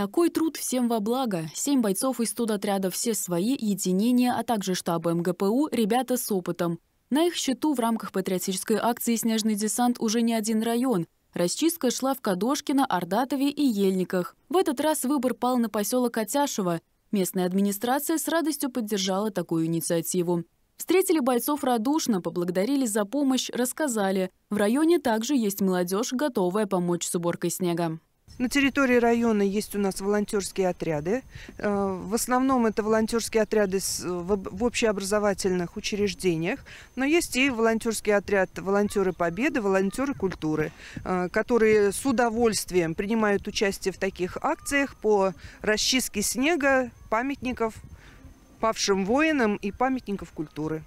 Такой труд всем во благо. Семь бойцов из студотряда «Все свои», «Единения», а также штаба МГПУ – ребята с опытом. На их счету в рамках патриотической акции «Снежный десант» уже не один район. Расчистка шла в Кадошкино, Ордатове и Ельниках. В этот раз выбор пал на поселок Котяшево. Местная администрация с радостью поддержала такую инициативу. Встретили бойцов радушно, поблагодарили за помощь, рассказали. В районе также есть молодежь, готовая помочь с уборкой снега. На территории района есть у нас волонтерские отряды. Э, в основном это волонтерские отряды э, в общеобразовательных учреждениях, но есть и волонтерский отряд «Волонтеры Победы», «Волонтеры культуры», э, которые с удовольствием принимают участие в таких акциях по расчистке снега, памятников павшим воинам и памятников культуры.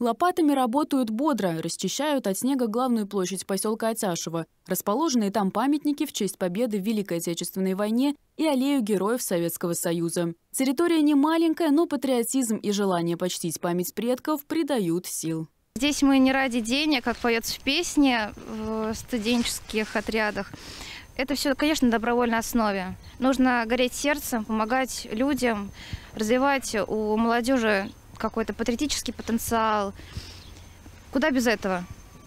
Лопатами работают бодро, расчищают от снега главную площадь поселка Атяшево, расположенные там памятники в честь победы в Великой Отечественной войне и аллею героев Советского Союза. Территория не маленькая, но патриотизм и желание почтить память предков придают сил. Здесь мы не ради денег, как поется в песне в студенческих отрядах. Это все, конечно, на добровольной основе. Нужно гореть сердцем, помогать людям, развивать у молодежи какой-то патриотический потенциал. Куда без этого?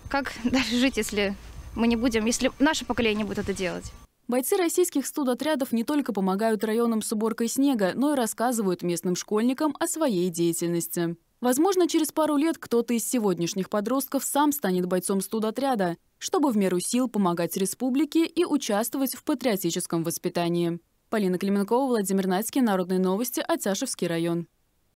Как дальше жить, если мы не будем, если наше поколение будет это делать? Бойцы российских студотрядов не только помогают районам с уборкой снега, но и рассказывают местным школьникам о своей деятельности. Возможно, через пару лет кто-то из сегодняшних подростков сам станет бойцом студотряда, чтобы в меру сил помогать республике и участвовать в патриотическом воспитании. Полина Клименкова, Владимир Нацкий, Народные новости, Атяшевский район.